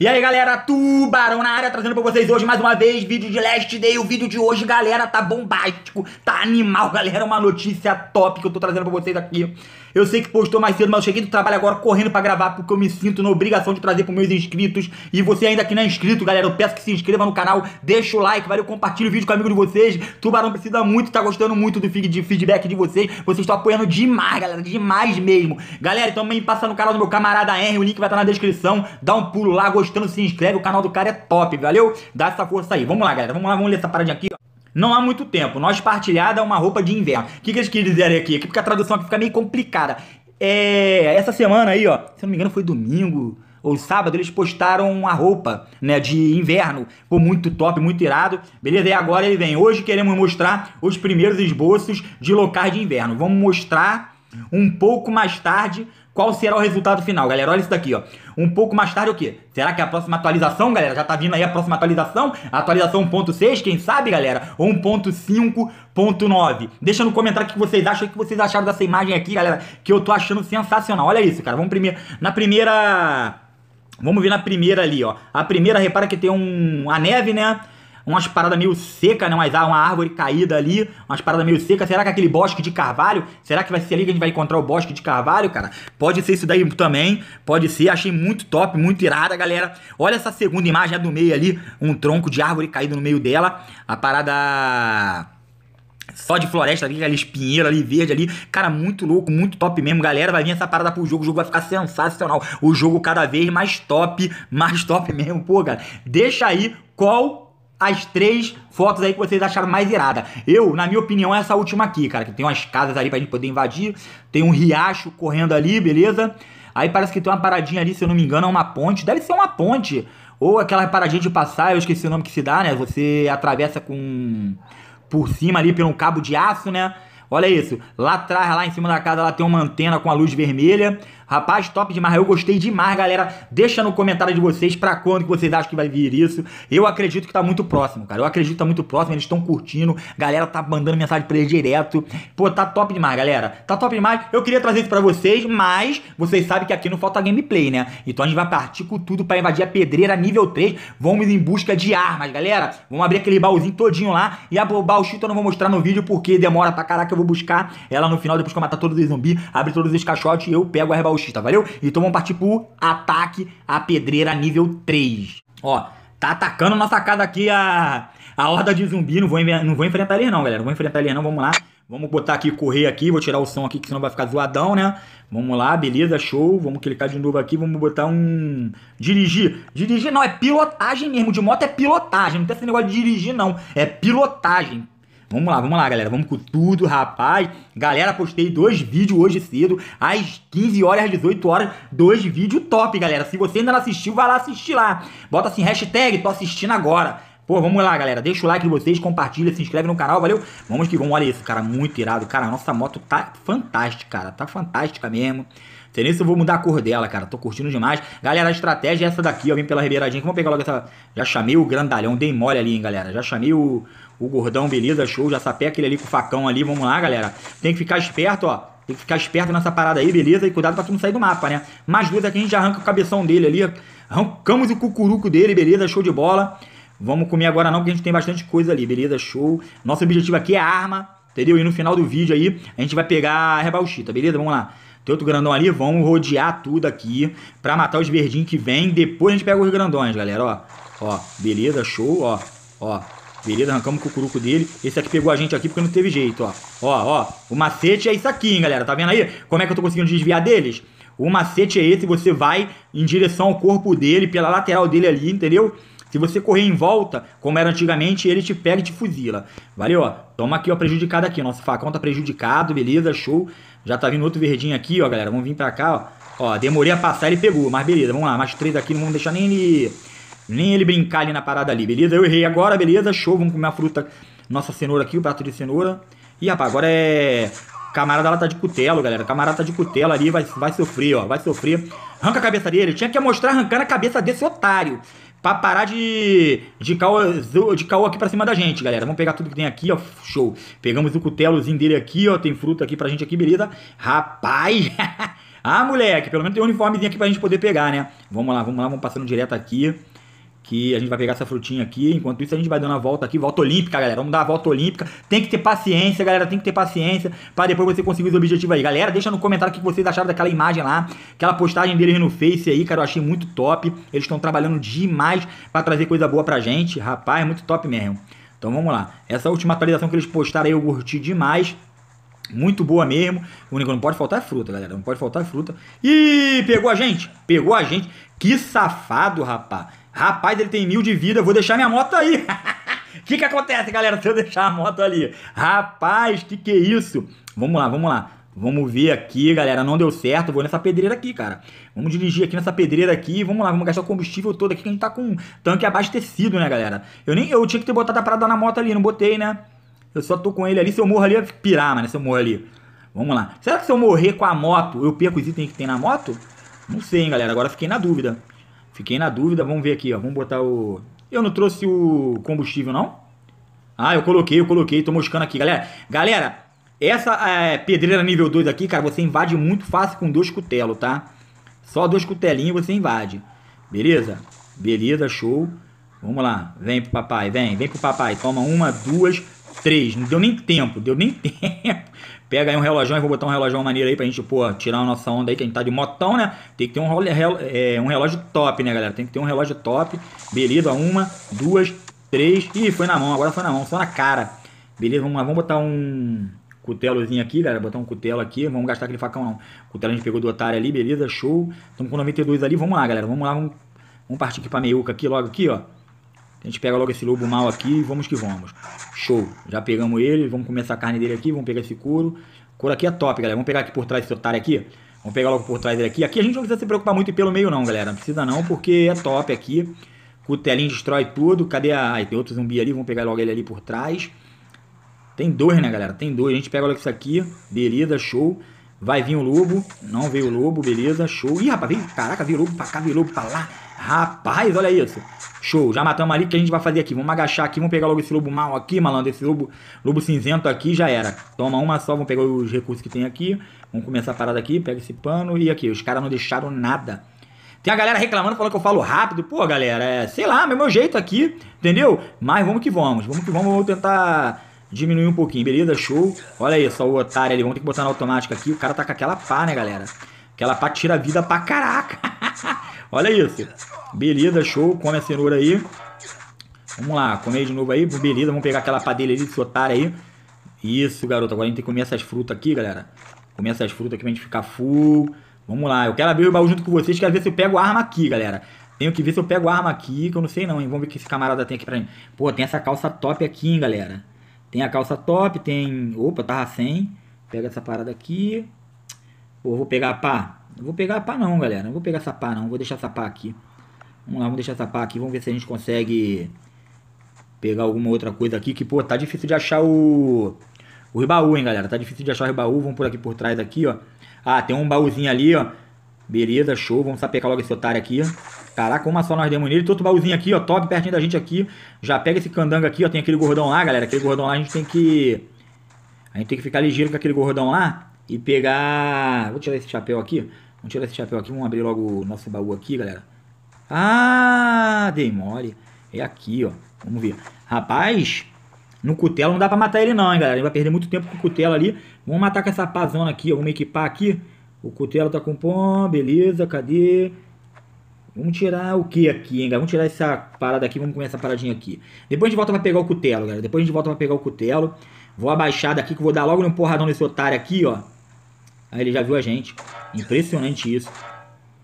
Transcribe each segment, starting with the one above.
E aí galera, Tubarão na área, trazendo pra vocês hoje mais uma vez vídeo de Last Day. O vídeo de hoje, galera, tá bombástico, tá animal, galera. É uma notícia top que eu tô trazendo pra vocês aqui. Eu sei que postou mais cedo, mas eu cheguei do trabalho agora correndo pra gravar porque eu me sinto na obrigação de trazer pros meus inscritos. E você ainda que não é inscrito, galera, eu peço que se inscreva no canal, deixa o like, valeu, compartilha o vídeo com amigos de vocês. Tubarão precisa muito, tá gostando muito do feedback de vocês. Vocês estão apoiando demais, galera, demais mesmo. Galera, então me passa no canal do meu camarada R, o link vai estar tá na descrição. Dá um pulo lá, gostou gostando, se inscreve. O canal do cara é top, valeu? Dá essa força aí. Vamos lá, galera. Vamos lá, vamos ler essa paradinha aqui, ó não há muito tempo. Nós partilhada é uma roupa de inverno. O que, que eles quiserem aqui? aqui? Porque a tradução aqui fica meio complicada. É, essa semana aí, ó, se eu não me engano foi domingo ou sábado, eles postaram uma roupa, né, de inverno. Ficou muito top, muito irado. Beleza? E agora ele vem. Hoje queremos mostrar os primeiros esboços de locais de inverno. Vamos mostrar um pouco mais tarde, qual será o resultado final, galera? Olha isso daqui, ó. Um pouco mais tarde o quê? Será que a próxima atualização, galera? Já tá vindo aí a próxima atualização? A atualização 1.6, quem sabe, galera? Ou 1.5.9. Deixa no comentário o que vocês acham, o que vocês acharam dessa imagem aqui, galera, que eu tô achando sensacional. Olha isso, cara. Vamos primeiro na primeira Vamos ver na primeira ali, ó. A primeira, repara que tem um a neve, né? umas paradas meio seca, né? Umas, ah, uma árvore caída ali, umas paradas meio seca. Será que aquele bosque de carvalho? Será que vai ser ali que a gente vai encontrar o bosque de carvalho, cara? Pode ser isso daí também, pode ser. Achei muito top, muito irada, galera. Olha essa segunda imagem é do meio ali, um tronco de árvore caído no meio dela. A parada só de floresta ali, aquela espinheira ali, verde ali. Cara, muito louco, muito top mesmo. Galera, vai vir essa parada pro jogo, o jogo vai ficar sensacional. O jogo cada vez mais top, mais top mesmo. Pô, cara, deixa aí qual as três fotos aí que vocês acharam mais irada. Eu, na minha opinião, é essa última aqui, cara, que tem umas casas ali pra gente poder invadir, tem um riacho correndo ali, beleza? Aí parece que tem uma paradinha ali, se eu não me engano, é uma ponte, deve ser uma ponte, ou aquela paradinha de passar, eu esqueci o nome que se dá, né? Você atravessa com por cima ali pelo cabo de aço, né? Olha isso, lá atrás, lá em cima da casa, lá tem uma antena com a luz vermelha. Rapaz, top demais. Eu gostei demais, galera. Deixa no comentário de vocês para quando que vocês acham que vai vir isso. Eu acredito que tá muito próximo, cara. Eu acredito que tá muito próximo. Eles estão curtindo. Galera tá mandando mensagem pra eles direto. Pô, tá top demais, galera. Tá top demais. Eu queria trazer isso pra vocês, mas vocês sabem que aqui não falta gameplay, né? Então a gente vai partir com tudo para invadir a pedreira nível 3. Vamos em busca de armas, galera. Vamos abrir aquele baúzinho todinho lá. E a baúchita eu não vou mostrar no vídeo porque demora pra caraca. Eu vou buscar ela no final, depois que eu matar todos os zumbis, abre todos os caixotes e eu pego a baúchita tá valeu? Então vamos partir pro ataque à pedreira nível 3. Ó, tá atacando nossa casa aqui a, a horda de zumbi. Não vou, não vou enfrentar ele não, galera. Não vou enfrentar ele não, vamos lá. Vamos botar aqui, correr aqui, vou tirar o som aqui, que senão vai ficar zoadão, né? Vamos lá, beleza, show. Vamos clicar de novo aqui, vamos botar um... Dirigir. Dirigir não, é pilotagem mesmo. De moto é pilotagem, não tem esse negócio de dirigir, não. É pilotagem. Vamos lá, vamos lá, galera. Vamos com tudo, rapaz. Galera, postei dois vídeos hoje cedo, às 15 horas, às 18 horas. Dois vídeos top, galera. Se você ainda não assistiu, vai lá assistir lá. Bota assim, hashtag, tô assistindo agora. Pô, vamos lá, galera. Deixa o like de vocês, compartilha, se inscreve no canal, valeu? Vamos que vamos. Olha isso, cara, muito irado. Cara, a nossa moto tá fantástica, cara. Tá fantástica mesmo. Sei nem se eu vou mudar a cor dela, cara. Tô curtindo demais. Galera, a estratégia é essa daqui, ó. vim pela ribeiradinha. Vamos pegar logo essa... Já chamei o grandalhão. Dei mole ali, hein, galera. Já chamei o... O gordão, beleza, show. Já sapeca aquele ali com o facão ali. Vamos lá, galera. Tem que ficar esperto, ó. Tem que ficar esperto nessa parada aí, beleza? E cuidado pra tu não sair do mapa, né? Mais duas aqui a gente arranca o cabeção dele ali. Arrancamos o cucuruco dele, beleza? Show de bola. Vamos comer agora não, porque a gente tem bastante coisa ali, beleza? Show. Nosso objetivo aqui é arma, entendeu? E no final do vídeo aí, a gente vai pegar a rebauchita, beleza? Vamos lá. Tem outro grandão ali, vamos rodear tudo aqui pra matar os verdinhos que vem. Depois a gente pega os grandões, galera, ó. Ó, beleza, show, ó. Ó, Beleza, arrancamos o cucuruco dele. Esse aqui pegou a gente aqui porque não teve jeito, ó. Ó, ó. O macete é isso aqui, hein, galera. Tá vendo aí? Como é que eu tô conseguindo desviar deles? O macete é esse. Você vai em direção ao corpo dele, pela lateral dele ali, entendeu? Se você correr em volta, como era antigamente, ele te pega e te fuzila. Valeu, ó. Toma aqui, ó, prejudicado aqui. Nosso facão tá prejudicado, beleza, show. Já tá vindo outro verdinho aqui, ó, galera. Vamos vir pra cá, ó. Ó, demorei a passar, ele pegou, mas beleza. Vamos lá, mais três aqui, não vamos deixar nem ele... Nem ele brincar ali na parada ali, beleza? Eu errei agora, beleza? Show, vamos comer a fruta, nossa cenoura aqui, o prato de cenoura. E rapaz, agora é. Camarada lá tá de cutelo, galera. Camarada tá de cutelo ali, vai, vai sofrer, ó. Vai sofrer. Arranca a cabeça dele. Tinha que mostrar arrancando a cabeça desse otário. Pra parar de. De caô, de caô aqui pra cima da gente, galera. Vamos pegar tudo que tem aqui, ó. Show. Pegamos o cutelozinho dele aqui, ó. Tem fruta aqui pra gente aqui, beleza? Rapaz! ah, moleque, pelo menos tem um uniformezinho aqui pra gente poder pegar, né? Vamos lá, vamos lá, vamos passando direto aqui que a gente vai pegar essa frutinha aqui. Enquanto isso, a gente vai dando a volta aqui, volta olímpica, galera. Vamos dar a volta olímpica. Tem que ter paciência, galera. Tem que ter paciência para depois você conseguir os objetivos aí. Galera, deixa no comentário o que vocês acharam daquela imagem lá, aquela postagem deles no Face aí, cara. Eu achei muito top. Eles estão trabalhando demais para trazer coisa boa pra gente. Rapaz, muito top mesmo. Então vamos lá. Essa última atualização que eles postaram aí eu curti demais. Muito boa mesmo. O único não pode faltar é fruta, galera. Não pode faltar fruta. E pegou a gente. Pegou a gente. Que safado, rapaz. Rapaz, ele tem mil de vida, vou deixar minha moto aí. O que, que acontece, galera, se eu deixar a moto ali? Rapaz, que que é isso? Vamos lá, vamos lá. Vamos ver aqui, galera. Não deu certo. Vou nessa pedreira aqui, cara. Vamos dirigir aqui nessa pedreira aqui. Vamos lá, vamos gastar o combustível todo aqui que a gente tá com um tanque abastecido, né, galera? Eu nem eu tinha que ter botado a parada na moto ali, não botei, né? Eu só tô com ele ali. Se eu morro ali, eu pirar, mano. Se eu morro ali. Vamos lá. Será que se eu morrer com a moto, eu perco os itens que tem na moto? Não sei, hein, galera. Agora fiquei na dúvida. Fiquei na dúvida, vamos ver aqui, ó. Vamos botar o... Eu não trouxe o combustível, não? Ah, eu coloquei, eu coloquei, tô moscando aqui, galera. Galera, essa é, pedreira nível 2 aqui, cara, você invade muito fácil com dois cutelos, tá? Só dois cutelinhos você invade. Beleza? Beleza, show. Vamos lá. Vem pro papai, vem. Vem pro papai. Toma uma, duas, Três. Não deu nem tempo, deu nem tempo. Pega aí um relógio, vou botar um relógio maneiro aí pra gente, pô, tirar a nossa onda aí, que a gente tá de motão, né? Tem que ter um, relo, é, um relógio top, né, galera? Tem que ter um relógio top. Beleza, uma, duas, três. Ih, foi na mão, agora foi na mão, só na cara. Beleza, vamos lá, vamos botar um cutelozinho aqui, galera. Botar um cutelo aqui. Vamos gastar aquele facão, não. Cutelo a gente pegou do otário ali, beleza, show. Estamos com 92 ali. Vamos lá, galera. Vamos lá, vamos, vamos partir aqui pra meiuca aqui logo aqui, ó. A gente pega logo esse lobo mal aqui e vamos que vamos. Show. Já pegamos ele, vamos começar a carne dele aqui, vamos pegar esse couro. Couro aqui é top, galera. Vamos pegar aqui por trás esse otário aqui. Vamos pegar logo por trás dele aqui. Aqui a gente não precisa se preocupar muito pelo meio não, galera. Não precisa não, porque é top aqui. Cutelinho destrói tudo. Cadê a... Ai, tem outro zumbi ali. Vamos pegar logo ele ali por trás. Tem dois, né, galera? Tem dois. A gente pega logo isso aqui. Beleza, show. Vai vir o lobo. Não veio o lobo, beleza, show. Ih, rapaz, veio. Caraca, veio lobo pra cá, veio lobo pra lá. Rapaz, olha isso. Show, já matamos ali. O que a gente vai fazer aqui? Vamos agachar aqui. Vamos pegar logo esse lobo mal aqui, malandro. Esse lobo, lobo cinzento aqui já era. Toma uma só. Vamos pegar os recursos que tem aqui. Vamos começar a parada aqui. Pega esse pano. E aqui, os caras não deixaram nada. Tem a galera reclamando, falando que eu falo rápido. Pô, galera, é, sei lá, meu, jeito aqui, entendeu? Mas vamos que vamos. Vamos que vamos. Vamos tentar diminuir um pouquinho, beleza? Show. Olha isso, o otário ali. Vamos ter que botar na automática aqui. O cara tá com aquela pá, né, galera? Aquela pá tira a vida pra caraca. Olha isso. Beleza, show. Come a cenoura aí. Vamos lá, comer de novo aí. Beleza, vamos pegar aquela padelha ali desse otário aí. Isso, garoto. Agora a gente tem que comer essas frutas aqui, galera. Comer essas frutas aqui pra gente ficar full. Vamos lá, eu quero abrir o baú junto com vocês. Quero ver se eu pego arma aqui, galera. Tenho que ver se eu pego arma aqui, que eu não sei não, hein. Vamos ver o que esse camarada tem aqui pra mim. Pô, tem essa calça top aqui, hein, galera. Tem a calça top, tem... Opa, tava sem. Pega essa parada aqui. Pô, vou pegar a pá. Não vou pegar pá não, galera. Não vou pegar essa pá não. Vou deixar essa pá aqui. Vamos lá, vamos deixar essa pá aqui. Vamos ver se a gente consegue pegar alguma outra coisa aqui. Que, pô, tá difícil de achar o... O ribaú, hein, galera. Tá difícil de achar o ribaú. Vamos por aqui por trás aqui, ó. Ah, tem um baúzinho ali, ó. Beleza, show. Vamos sapecar logo esse otário aqui. Caraca, uma só nós demos nele. Tem outro baúzinho aqui, ó. Top, pertinho da gente aqui. Já pega esse candanga aqui, ó. Tem aquele gordão lá, galera. Aquele gordão lá a gente tem que... A gente tem que ficar ligeiro com aquele gordão lá. E pegar... Vou tirar esse chapéu aqui. Vamos tirar esse chapéu aqui, vamos abrir logo o nosso baú aqui, galera. Ah, dei mole. É aqui, ó. Vamos ver. Rapaz, no cutelo não dá pra matar ele não, hein, galera. Ele vai perder muito tempo com o cutelo ali. Vamos matar com essa pazona aqui, ó. Vamos equipar aqui. O cutelo tá com pom, beleza, cadê? Vamos tirar o que aqui, hein, galera? Vamos tirar essa parada aqui, vamos comer essa paradinha aqui. Depois a gente volta pra pegar o cutelo, galera. Depois a gente volta pra pegar o cutelo. Vou abaixar daqui que eu vou dar logo um porradão nesse otário aqui, ó. Aí ele já viu a gente. Impressionante isso.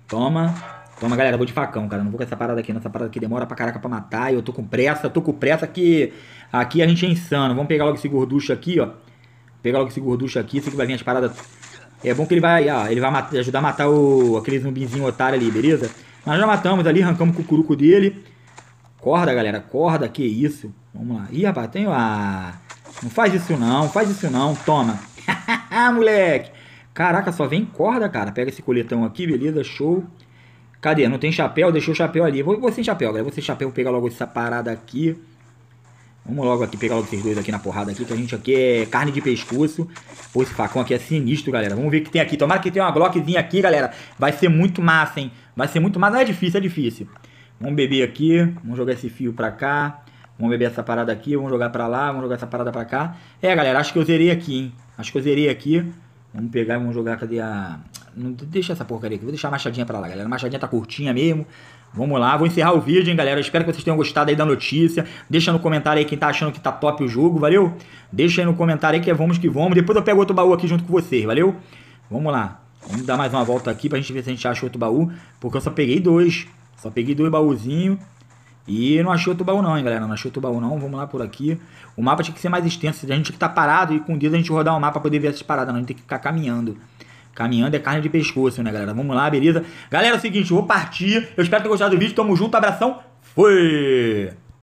Toma. Toma, galera, vou de facão, cara. Não vou com essa parada aqui, Essa parada aqui demora pra caraca pra matar. eu tô com pressa, tô com pressa que aqui a gente é insano. Vamos pegar logo esse gorducho aqui, ó. Pegar logo esse gorducho aqui. Isso que vai vir as paradas. É bom que ele vai, ó, ah, ele vai matar, ajudar a matar o, aquele zumbizinho otário ali, beleza? Nós já matamos ali, arrancamos o cucuruco dele. Corda, galera, corda, que isso. Vamos lá. Ih, rapaz, tem. Ah, não faz isso não, faz isso não. Toma. Ah, moleque. Caraca, só vem corda, cara. Pega esse coletão aqui, beleza, show. Cadê? Não tem chapéu? Deixou o chapéu ali. Vou, vou sem chapéu, galera. Vou sem chapéu, vou pegar logo essa parada aqui. Vamos logo aqui, pegar logo esses dois aqui na porrada aqui, que a gente aqui é carne de pescoço. Pô, esse facão aqui é sinistro, galera. Vamos ver o que tem aqui. Tomara que tenha uma Glockzinha aqui, galera. Vai ser muito massa, hein? Vai ser muito massa. Não é difícil, é difícil. Vamos beber aqui. Vamos jogar esse fio pra cá. Vamos beber essa parada aqui. Vamos jogar pra lá. Vamos jogar essa parada pra cá. É, galera, acho que eu zerei aqui, hein? Acho que eu zerei aqui. Vamos pegar e vamos jogar. Cadê a. Não, deixa essa porcaria aqui. Vou deixar a machadinha pra lá, galera. A machadinha tá curtinha mesmo. Vamos lá, vou encerrar o vídeo, hein, galera. espero que vocês tenham gostado aí da notícia. Deixa no comentário aí quem tá achando que tá top o jogo, valeu? Deixa aí no comentário aí que é vamos que vamos. Depois eu pego outro baú aqui junto com vocês, valeu? Vamos lá. Vamos dar mais uma volta aqui pra gente ver se a gente acha outro baú. Porque eu só peguei dois. Só peguei dois baúzinhos. E não achei outro baú não, hein, galera. Não achei outro baú não. Vamos lá por aqui. O mapa tinha que ser mais extenso. A gente tinha que estar tá parado e com o dedo a gente rodar o mapa para poder ver essas paradas. Não, a gente tem que ficar caminhando. Caminhando é carne de pescoço, né, galera? Vamos lá, beleza? Galera, é o seguinte, eu vou partir. Eu espero ter gostado do vídeo. Tamo junto, abração. Fui!